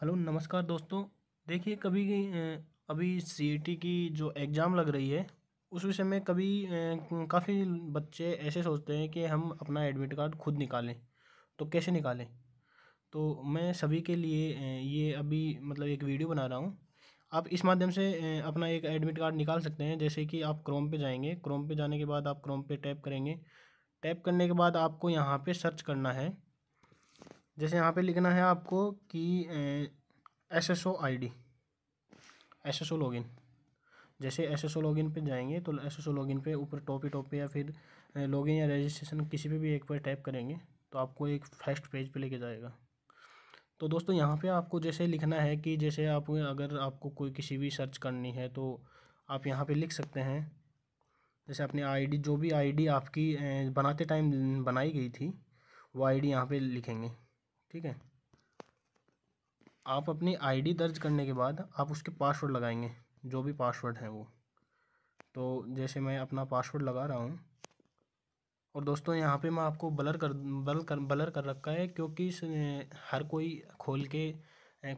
hello नमस्कार दोस्तों देखिए कभी अभी सी e की जो एग्ज़ाम लग रही है उस विषय में कभी काफ़ी बच्चे ऐसे सोचते हैं कि हम अपना एडमिट कार्ड खुद निकालें तो कैसे निकालें तो मैं सभी के लिए ये अभी मतलब एक वीडियो बना रहा हूँ आप इस माध्यम से अपना एक एडमिट कार्ड निकाल सकते हैं जैसे कि आप क्रोम पे जाएंगे क्रोम पे जाने के बाद आप क्रोम पे टैप करेंगे टैप करने के बाद आपको यहाँ पे सर्च करना है जैसे यहाँ पे लिखना है आपको कि S S O I D S S O login जैसे एस एस ओ लॉगिन पर जाएंगे तो एस एस ओ लॉगिन पर ऊपर टॉप ही टॉप या फिर लॉगिन या रजिस्ट्रेशन किसी पे भी एक बार टाइप करेंगे तो आपको एक फर्स्ट पेज पे लेके जाएगा तो दोस्तों यहाँ पे आपको जैसे लिखना है कि जैसे आप अगर आपको कोई किसी भी सर्च करनी है तो आप यहाँ पे लिख सकते हैं जैसे आई आईडी जो भी आईडी आपकी बनाते टाइम बनाई गई थी वो आईडी यहाँ पर लिखेंगे ठीक है आप अपनी आईडी दर्ज करने के बाद आप उसके पासवर्ड लगाएंगे जो भी पासवर्ड है वो तो जैसे मैं अपना पासवर्ड लगा रहा हूँ और दोस्तों यहाँ पे मैं आपको ब्लर कर बल कर ब्लर कर रखा है क्योंकि हर कोई खोल के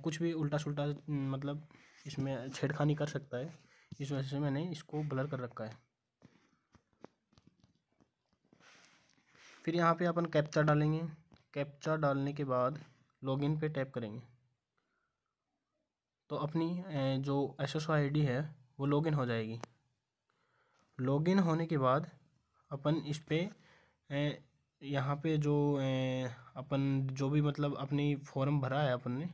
कुछ भी उल्टा सुल्टा मतलब इसमें छेड़खानी कर सकता है इस वजह से मैंने इसको ब्लर कर रखा है फिर यहाँ पे अपन कैप्चा डालेंगे कैप्चा डालने के बाद लॉगिन पे टैप करेंगे तो अपनी जो एस एस आईडी है वो लॉगिन हो जाएगी लॉगिन होने के बाद अपन इस पर यहाँ पे जो अपन जो भी मतलब अपनी फॉर्म भरा है अपन ने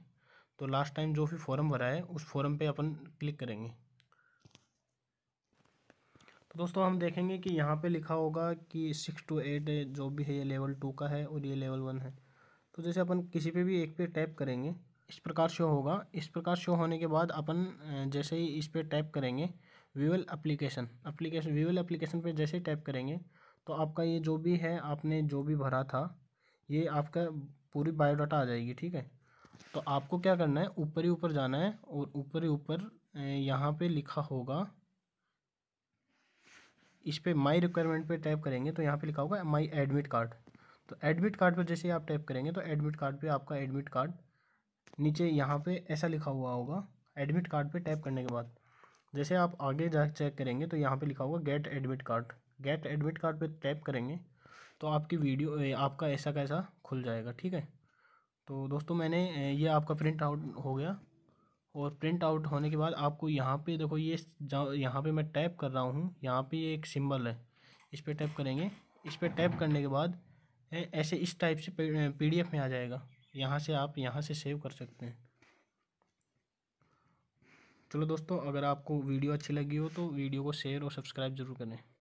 तो लास्ट टाइम जो भी फॉर्म भरा है उस फॉर्म पे अपन क्लिक करेंगे दोस्तों हम देखेंगे कि यहाँ पे लिखा होगा कि सिक्स टू एट जो भी है ये लेवल टू का है और ये लेवल वन है तो जैसे अपन किसी पे भी एक पे टैप करेंगे इस प्रकार शो होगा इस प्रकार शो होने के बाद अपन जैसे ही इस पर टैप करेंगे वीवल एप्लीकेशन एप्लीकेशन वीवल एप्लीकेशन पे जैसे ही टैप करेंगे तो आपका ये जो भी है आपने जो भी भरा था ये आपका पूरी बायोडाटा आ जाएगी ठीक है तो आपको क्या करना है ऊपर ही ऊपर जाना है और ऊपर ही ऊपर यहाँ पर लिखा होगा इस पर माई रिक्वायरमेंट पर टाइप करेंगे तो यहाँ पर लिखा होगा माई एडमिट कार्ड तो एडमिट कार्ड पर जैसे आप टाइप करेंगे तो एडमिट कार्ड पर आपका एडमिट कार्ड नीचे यहाँ पे ऐसा लिखा हुआ होगा एडमिट कार्ड पे टैप करने के बाद जैसे आप आगे जा चेक करेंगे तो यहाँ पे लिखा होगा get admit card get admit card पे टैप करेंगे तो आपकी वीडियो आपका ऐसा कैसा खुल जाएगा ठीक है तो दोस्तों मैंने ये आपका प्रिंट आउट हो गया और प्रिंट आउट होने के बाद आपको यहाँ पे देखो ये यहाँ पे मैं टैप कर रहा हूँ यहाँ पे ये एक सिंबल है इस पर टैप करेंगे इस पर टैप करने के बाद ऐसे इस टाइप से पी में आ जाएगा यहाँ से आप यहाँ से सेव कर सकते हैं चलो दोस्तों अगर आपको वीडियो अच्छी लगी हो तो वीडियो को शेयर और सब्सक्राइब ज़रूर करें